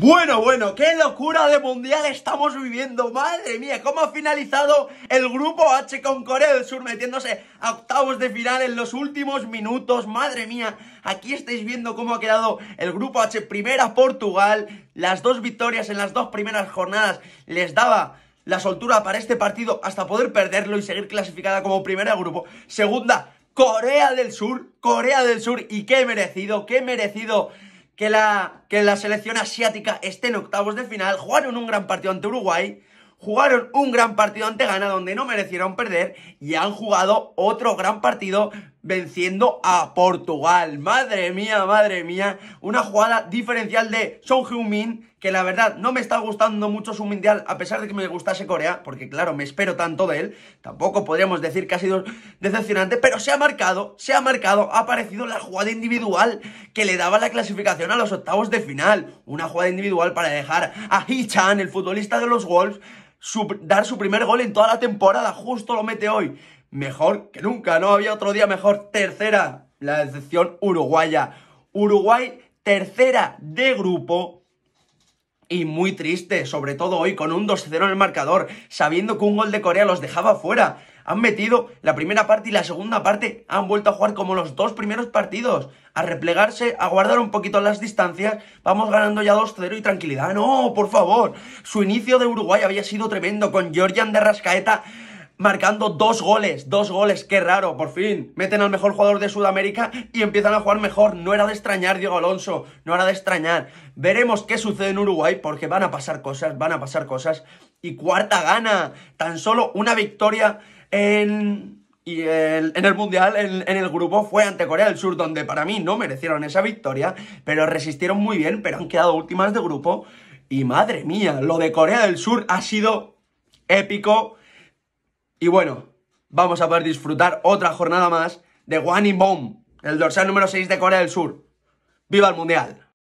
Bueno, bueno, qué locura de mundial estamos viviendo, madre mía, cómo ha finalizado el grupo H con Corea del Sur metiéndose a octavos de final en los últimos minutos, madre mía, aquí estáis viendo cómo ha quedado el grupo H, primera Portugal, las dos victorias en las dos primeras jornadas les daba la soltura para este partido hasta poder perderlo y seguir clasificada como primera grupo, segunda Corea del Sur, Corea del Sur y qué merecido, qué merecido que la, que la selección asiática esté en octavos de final. Jugaron un gran partido ante Uruguay, jugaron un gran partido ante Ghana donde no merecieron perder y han jugado otro gran partido venciendo a Portugal. Madre mía, madre mía. Una jugada diferencial de Son Heung-min, que la verdad no me está gustando mucho su mundial, a pesar de que me gustase Corea, porque claro, me espero tanto de él. Tampoco podríamos decir que ha sido decepcionante, pero se ha marcado, se ha marcado, ha aparecido la jugada individual que le daba la clasificación a los octavos de final. Una jugada individual para dejar a Hee-Chan, el futbolista de los Wolves, dar su primer gol en toda la temporada, justo lo mete hoy mejor que nunca. No había otro día mejor. Tercera, la decepción uruguaya. Uruguay, tercera de grupo. Y muy triste, sobre todo hoy, con un 2-0 en el marcador, sabiendo que un gol de Corea los dejaba fuera. Han metido la primera parte y la segunda parte, han vuelto a jugar como los dos primeros partidos, a replegarse, a guardar un poquito las distancias, vamos ganando ya 2-0 y tranquilidad. No, por favor, su inicio de Uruguay había sido tremendo, con Georgian de Rascaeta marcando dos goles, dos goles, qué raro, por fin. Meten al mejor jugador de Sudamérica y empiezan a jugar mejor. No era de extrañar, Diego Alonso, no era de extrañar. Veremos qué sucede en Uruguay porque van a pasar cosas, van a pasar cosas. Y cuarta gana, tan solo una victoria en... el, en el Mundial, en, en, el grupo, fue ante Corea del Sur, donde para mí no merecieron esa victoria, pero resistieron muy bien, pero han quedado últimas de grupo. Y madre mía, lo de Corea del Sur ha sido épico y bueno, vamos a poder disfrutar otra jornada más de Bomb, el dorsal número 6 de Corea del Sur. ¡Viva el Mundial!